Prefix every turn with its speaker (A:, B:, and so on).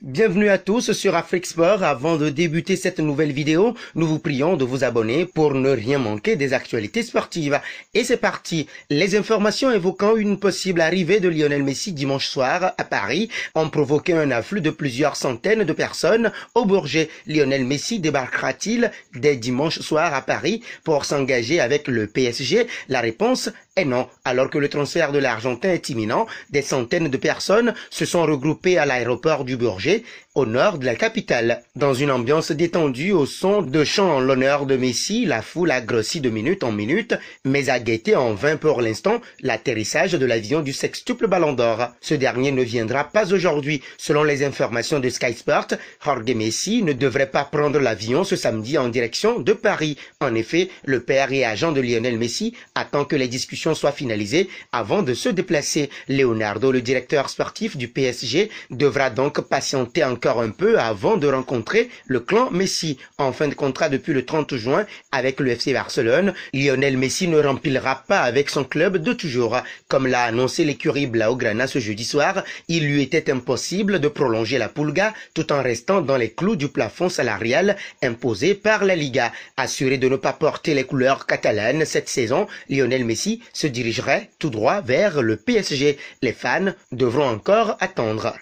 A: Bienvenue à tous sur Afrique Sport. Avant de débuter cette nouvelle vidéo, nous vous prions de vous abonner pour ne rien manquer des actualités sportives. Et c'est parti. Les informations évoquant une possible arrivée de Lionel Messi dimanche soir à Paris ont provoqué un afflux de plusieurs centaines de personnes au Bourget. Lionel Messi débarquera-t-il dès dimanche soir à Paris pour s'engager avec le PSG La réponse et eh non, alors que le transfert de l'Argentin est imminent, des centaines de personnes se sont regroupées à l'aéroport du Bourget au nord de la capitale. Dans une ambiance détendue au son de chant en l'honneur de Messi, la foule a grossi de minute en minute, mais a guetté en vain pour l'instant l'atterrissage de l'avion du sextuple Ballon d'Or. Ce dernier ne viendra pas aujourd'hui. Selon les informations de Sky Sport, Jorge Messi ne devrait pas prendre l'avion ce samedi en direction de Paris. En effet, le père et agent de Lionel Messi attend que les discussions soient finalisées avant de se déplacer. Leonardo, le directeur sportif du PSG, devra donc patienter encore un peu avant de rencontrer le clan Messi. En fin de contrat depuis le 30 juin avec le FC Barcelone, Lionel Messi ne remplira pas avec son club de toujours. Comme l'a annoncé l'écurie Blaugrana ce jeudi soir, il lui était impossible de prolonger la Pulga tout en restant dans les clous du plafond salarial imposé par la Liga. Assuré de ne pas porter les couleurs catalanes cette saison, Lionel Messi se dirigerait tout droit vers le PSG. Les fans devront encore attendre.